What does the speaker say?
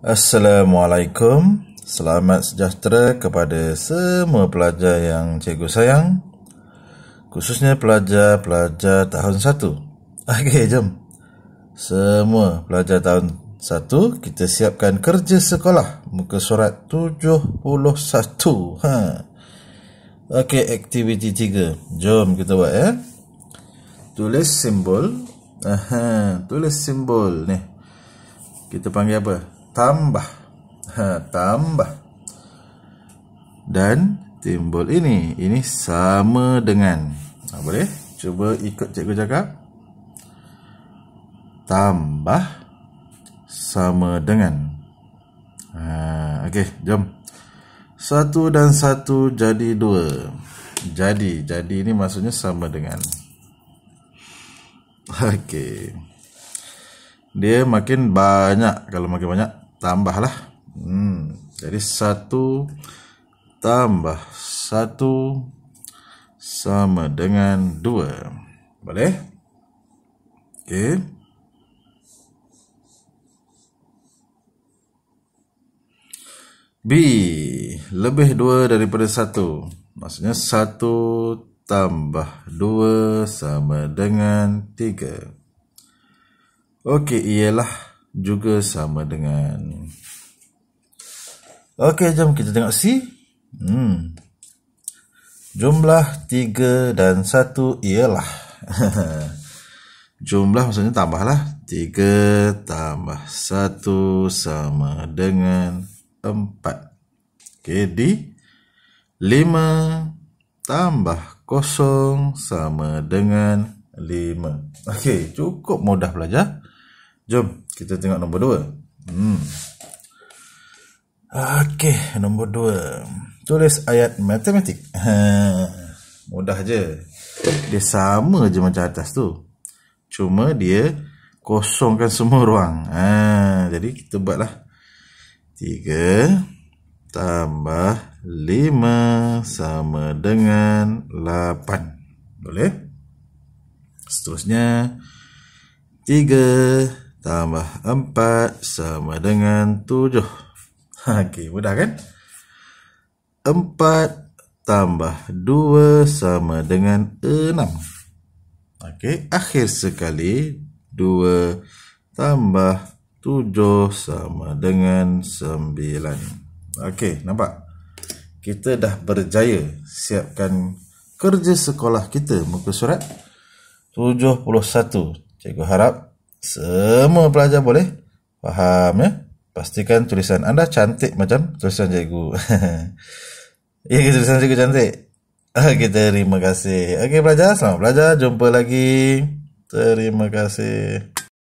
Assalamualaikum Selamat sejahtera kepada semua pelajar yang cikgu sayang Khususnya pelajar-pelajar tahun 1 Okey, jom Semua pelajar tahun 1 Kita siapkan kerja sekolah Muka surat 71 ha. Okey, aktiviti 3 Jom kita buat ya Tulis simbol Aha, Tulis simbol ni Kita panggil apa? tambah ha, tambah dan timbul ini ini sama dengan ha, boleh cuba ikut cikgu cakap tambah sama dengan ha, ok jom satu dan satu jadi dua jadi jadi ini maksudnya sama dengan Okay dia makin banyak kalau makin banyak tambahlah hmm. jadi satu tambah satu sama dengan dua boleh ok B lebih dua daripada satu maksudnya satu tambah dua sama dengan tiga Okey, ialah juga sama dengan Okey, jom kita tengok C. Hmm. Jumlah 3 dan 1 ialah Jumlah maksudnya tambahlah 3 tambah 1 sama dengan 4 Okey, D 5 tambah 0 sama dengan 0 5 Okey, cukup mudah belajar jom kita tengok nombor 2 hmm. ok nombor 2 tulis ayat matematik ha, mudah je dia sama je macam atas tu cuma dia kosongkan semua ruang ha, jadi kita buatlah 3 tambah 5 sama dengan 8 boleh? seterusnya 3 tambah 4 sama dengan 7 ok mudah kan 4 tambah 2 sama dengan 6 ok akhir sekali 2 tambah 7 sama dengan 9 ok nampak kita dah berjaya siapkan kerja sekolah kita muka surat 71 Cikgu harap semua pelajar boleh faham ya Pastikan tulisan anda cantik macam tulisan cikgu Ya ke tulisan cikgu cantik? Okey terima kasih Okey pelajar selamat pelajar. Jumpa lagi Terima kasih